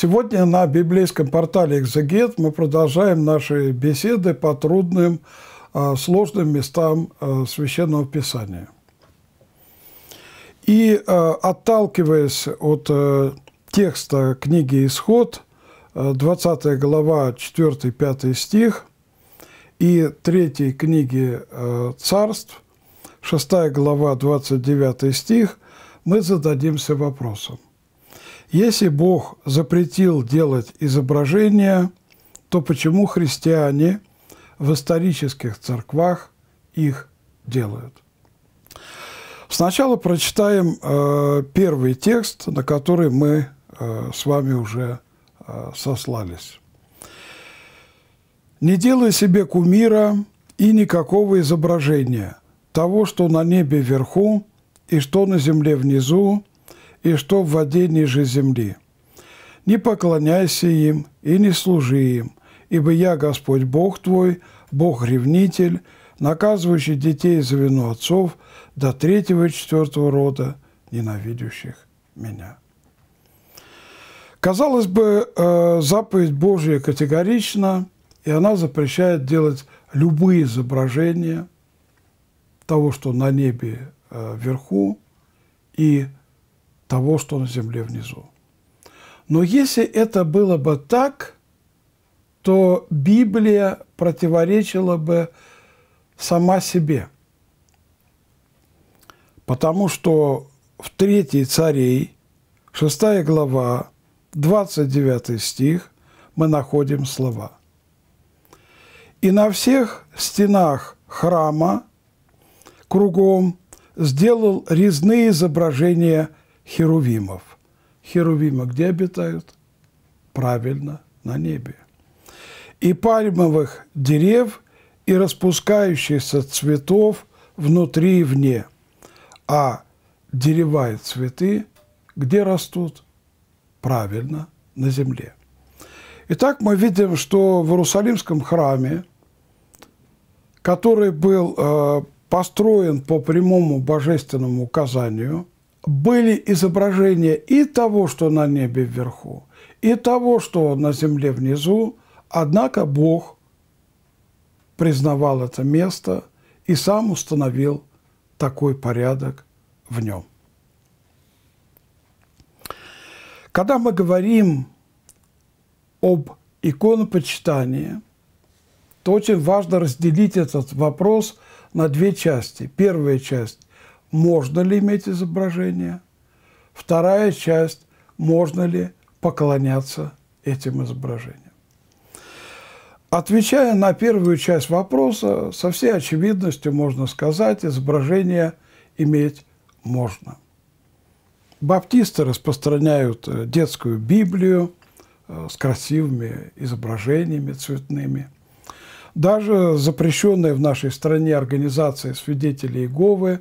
Сегодня на библейском портале «Экзегет» мы продолжаем наши беседы по трудным, а, сложным местам а, Священного Писания. И а, отталкиваясь от э, текста книги «Исход», 20 э, глава, 4-5 стих, и 3 книги э, «Царств», 6 глава, 29 стих, мы зададимся вопросом. Если Бог запретил делать изображения, то почему христиане в исторических церквах их делают? Сначала прочитаем э, первый текст, на который мы э, с вами уже э, сослались. «Не делай себе кумира и никакого изображения того, что на небе вверху и что на земле внизу, и что в воде ниже земли. Не поклоняйся им и не служи им, ибо я Господь Бог твой, Бог-ревнитель, наказывающий детей за вину отцов до третьего и четвертого рода, ненавидящих меня». Казалось бы, э, заповедь Божья категорична, и она запрещает делать любые изображения того, что на небе э, вверху, и того, что на земле внизу. Но если это было бы так, то Библия противоречила бы сама себе. Потому что в 3 Царей, 6 глава, 29 стих мы находим слова. «И на всех стенах храма кругом сделал резные изображения – херувимов. Херувимы где обитают? Правильно, на небе. И пальмовых дерев, и распускающихся цветов внутри и вне. А дерева и цветы где растут? Правильно, на земле. Итак, мы видим, что в Иерусалимском храме, который был э, построен по прямому божественному указанию – были изображения и того, что на небе вверху, и того, что на земле внизу, однако Бог признавал это место и сам установил такой порядок в нем. Когда мы говорим об иконопочитании, то очень важно разделить этот вопрос на две части. Первая часть можно ли иметь изображение. Вторая часть – можно ли поклоняться этим изображениям. Отвечая на первую часть вопроса, со всей очевидностью можно сказать, изображение иметь можно. Баптисты распространяют э, детскую Библию э, с красивыми изображениями цветными. Даже запрещенная в нашей стране организация свидетелей Иеговы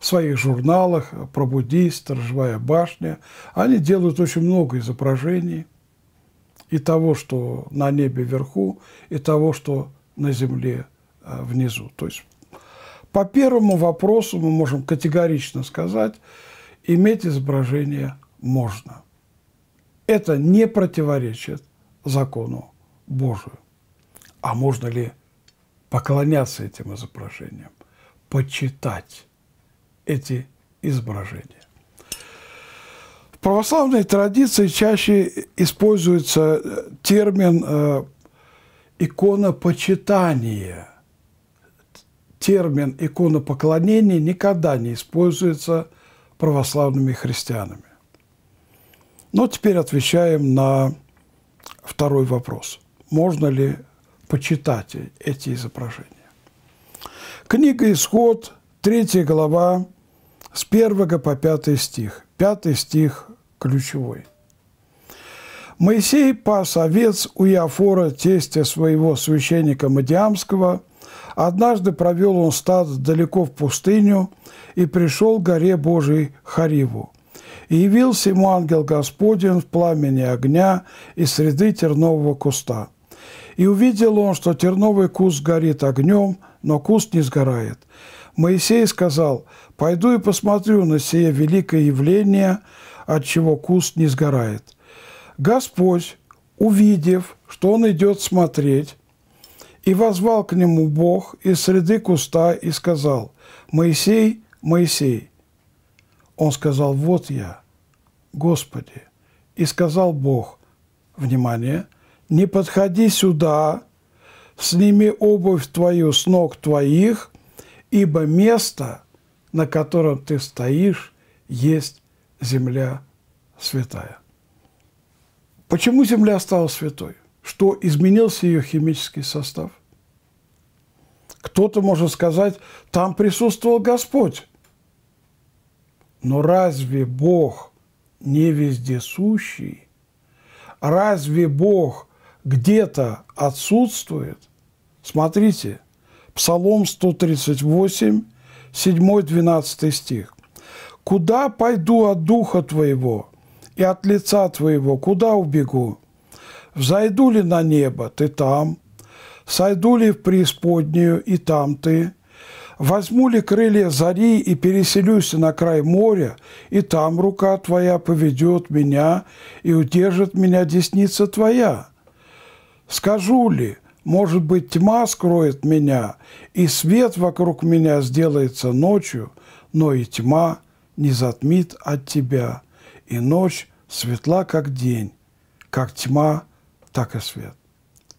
в своих журналах про буддист, «Сторожевая башня». Они делают очень много изображений и того, что на небе вверху, и того, что на земле э, внизу. То есть по первому вопросу мы можем категорично сказать, иметь изображение можно. Это не противоречит закону Божию. А можно ли поклоняться этим изображениям, почитать? эти изображения. В православной традиции чаще используется э, термин э, «иконопочитание». Термин «иконопоклонение» никогда не используется православными христианами. Но теперь отвечаем на второй вопрос. Можно ли почитать э, эти изображения? Книга «Исход», 3 глава, с 1 по пятый стих. Пятый стих ключевой. Моисей пас овец у Иофора, тестя своего священника Мадиамского. Однажды провел он стад далеко в пустыню и пришел к горе Божией Хариву. И явился ему ангел Господень в пламени огня и среды тернового куста. И увидел он, что терновый куст горит огнем, но куст не сгорает. Моисей сказал, «Пойду и посмотрю на сие великое явление, от чего куст не сгорает». Господь, увидев, что он идет смотреть, и возвал к нему Бог из среды куста и сказал, «Моисей, Моисей!» Он сказал, «Вот я, Господи!» И сказал Бог, внимание, «Не подходи сюда, сними обувь твою с ног твоих, ибо место, на котором ты стоишь, есть земля святая. Почему земля стала святой? Что изменился ее химический состав? Кто-то может сказать, там присутствовал Господь. Но разве Бог не вездесущий? Разве Бог где-то отсутствует? Смотрите – Псалом 138, 7-12 стих. «Куда пойду от Духа Твоего и от лица Твоего? Куда убегу? Взойду ли на небо? Ты там. Сойду ли в преисподнюю? И там Ты. Возьму ли крылья зари и переселюсь на край моря, и там рука Твоя поведет меня и удержит меня десница Твоя? Скажу ли – может быть, тьма скроет меня, и свет вокруг меня сделается ночью, но и тьма не затмит от тебя, и ночь светла, как день, как тьма, так и свет.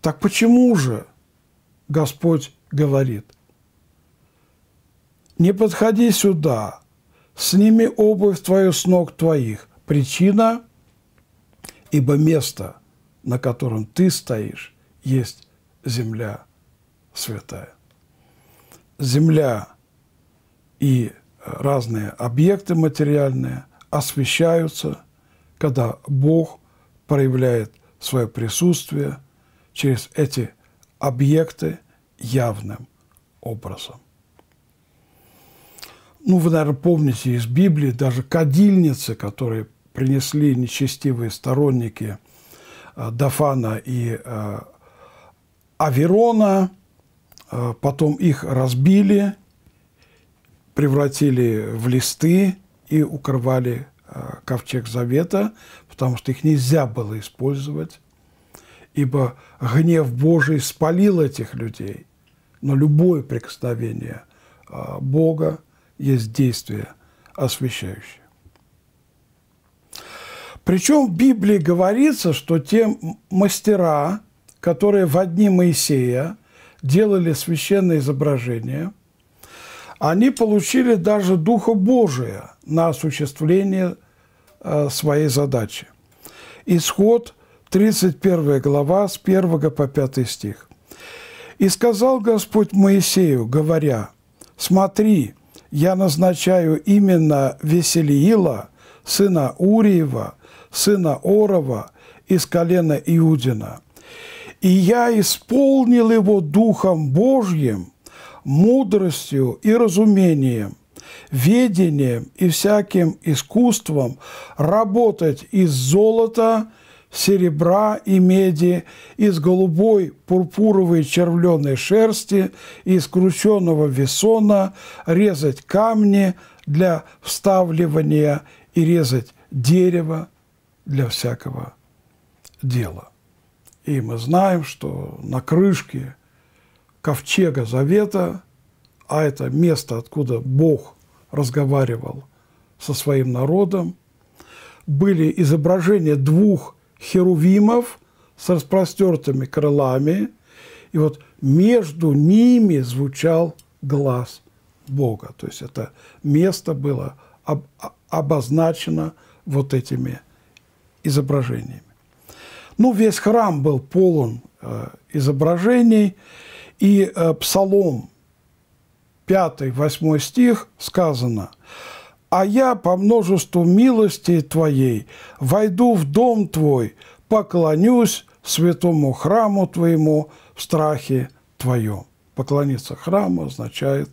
Так почему же Господь говорит, не подходи сюда, сними обувь твою с ног твоих. Причина, ибо место, на котором ты стоишь, есть земля святая. Земля и э, разные объекты материальные освещаются, когда Бог проявляет свое присутствие через эти объекты явным образом. Ну, вы, наверное, помните из Библии даже кадильницы, которые принесли нечестивые сторонники э, Дафана и э, Аверона, э, потом их разбили, превратили в листы и укрывали э, ковчег завета, потому что их нельзя было использовать, ибо гнев Божий спалил этих людей. Но любое прикосновение э, Бога есть действие освящающее. Причем в Библии говорится, что те мастера, которые в одни Моисея делали священное изображение, они получили даже Духа Божия на осуществление э, своей задачи. Исход, 31 глава, с 1 по 5 стих. «И сказал Господь Моисею, говоря, «Смотри, я назначаю именно Веселиила, сына Уриева, сына Орова, из колена Иудина» И я исполнил его Духом Божьим, мудростью и разумением, ведением и всяким искусством работать из золота, серебра и меди, из голубой, пурпуровой червленой шерсти, из крученного весона, резать камни для вставливания и резать дерево для всякого дела. И мы знаем, что на крышке ковчега Завета, а это место, откуда Бог разговаривал со своим народом, были изображения двух херувимов с распростертыми крылами, и вот между ними звучал глаз Бога. То есть это место было об, обозначено вот этими изображениями. Ну, весь храм был полон э, изображений, и э, Псалом 5-8 стих сказано «А я по множеству милости Твоей войду в дом Твой, поклонюсь святому храму Твоему в страхе Твоем». Поклониться храму означает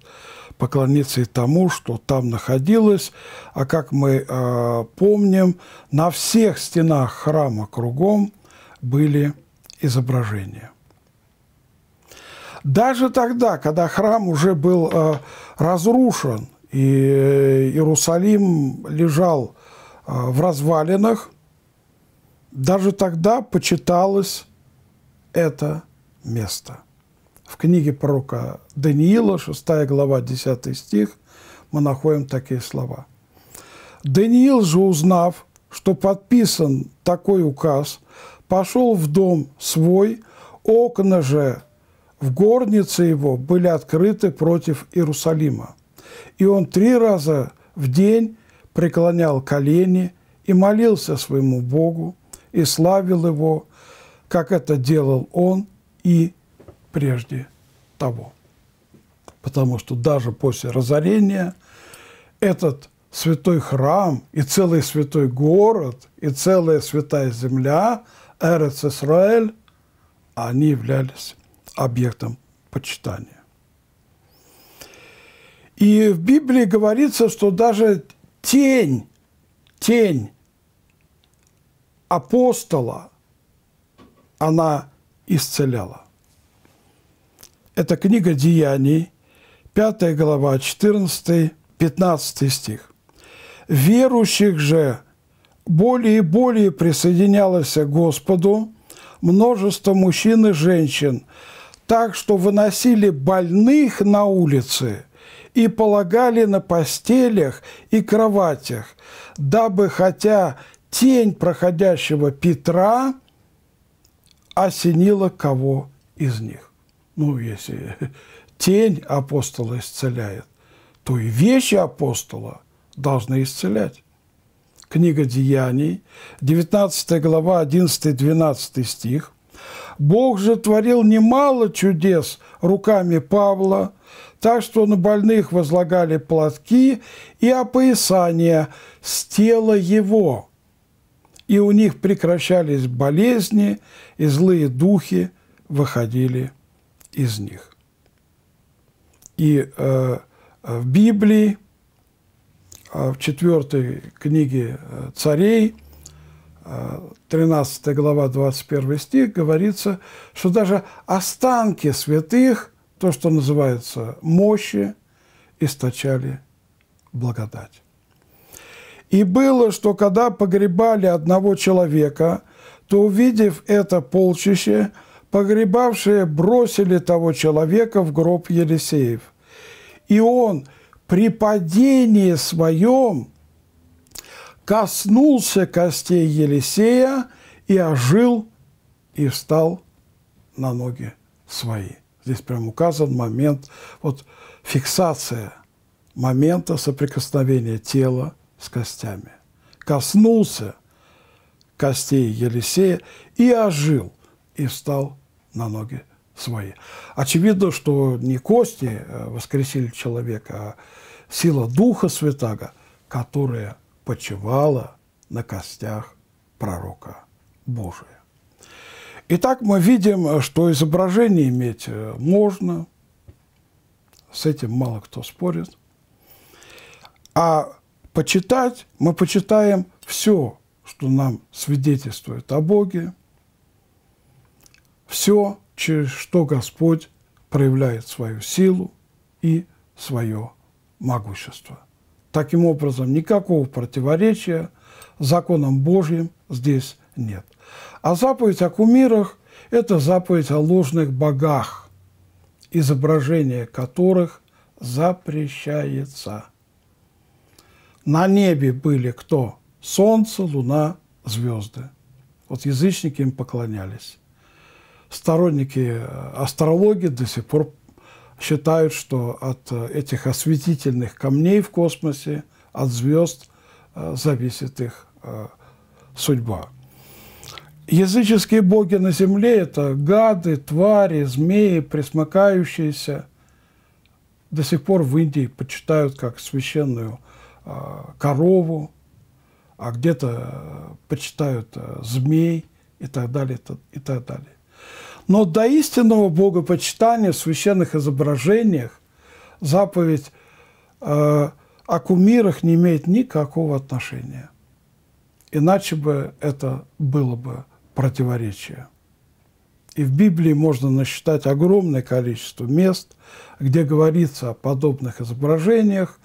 поклониться и тому, что там находилось. А как мы э, помним, на всех стенах храма кругом были изображения. Даже тогда, когда храм уже был э, разрушен, и э, Иерусалим лежал э, в развалинах, даже тогда почиталось это место. В книге пророка Даниила, 6 глава, 10 стих, мы находим такие слова. «Даниил же, узнав, что подписан такой указ, пошел в дом свой, окна же в горнице его были открыты против Иерусалима. И он три раза в день преклонял колени и молился своему Богу, и славил его, как это делал он и прежде того. Потому что даже после разорения этот святой храм и целый святой город и целая святая земля Эрец Исраэль, они являлись объектом почитания. И в Библии говорится, что даже тень, тень апостола, она исцеляла. Это книга Деяний, 5 глава, 14, 15 стих. «Верующих же более и более присоединялось к Господу множество мужчин и женщин, так что выносили больных на улицы и полагали на постелях и кроватях, дабы хотя тень проходящего Петра осенила кого из них. Ну, если тень апостола исцеляет, то и вещи апостола должны исцелять книга Деяний, 19 глава, 11-12 стих. «Бог же творил немало чудес руками Павла, так что на больных возлагали платки и опоясания с тела его, и у них прекращались болезни, и злые духи выходили из них». И э, э в Библии а в четвертой книге э, царей, 13 э, глава, 21 стих, говорится, что даже останки святых, то, что называется мощи, источали благодать. И было, что когда погребали одного человека, то, увидев это полчище, погребавшие бросили того человека в гроб Елисеев. И он – при падении своем коснулся костей Елисея и ожил и встал на ноги свои. Здесь прям указан момент, вот фиксация момента соприкосновения тела с костями. Коснулся костей Елисея и ожил, и встал на ноги свои. Очевидно, что не кости э, воскресили человека, а сила Духа Святаго, которая почивала на костях пророка Божия. Итак, мы видим, э, что изображение иметь э, можно, с этим мало кто спорит. А почитать мы почитаем все, что нам свидетельствует о Боге, все, через что Господь проявляет свою силу и свое могущество. Таким образом, никакого противоречия законам Божьим здесь нет. А заповедь о кумирах – это заповедь о ложных богах, изображение которых запрещается. На небе были кто? Солнце, луна, звезды. Вот язычники им поклонялись сторонники э, астрологии до сих пор считают, что от э, этих осветительных камней в космосе, от звезд э, зависит их судьба. Языческие боги на земле – это гады, твари, змеи, присмыкающиеся. До сих пор в Индии почитают как священную корову, а где-то почитают змей и так далее, и так далее. Но до истинного богопочитания в священных изображениях заповедь э, о кумирах не имеет никакого отношения. Иначе бы это было бы противоречие. И в Библии можно насчитать огромное количество мест, где говорится о подобных изображениях,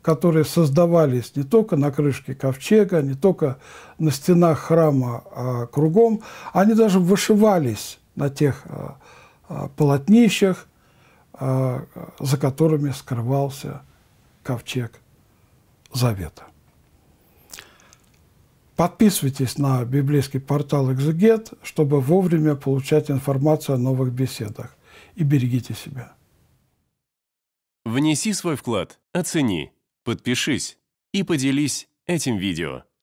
которые создавались не только на крышке ковчега, не только на стенах храма, а кругом, они даже вышивались на тех э, э, полотнищах, э, за которыми скрывался ковчег Завета. Подписывайтесь на библейский портал «Экзегет», чтобы вовремя получать информацию о новых беседах. И берегите себя. Внеси свой вклад, оцени, подпишись и поделись этим видео.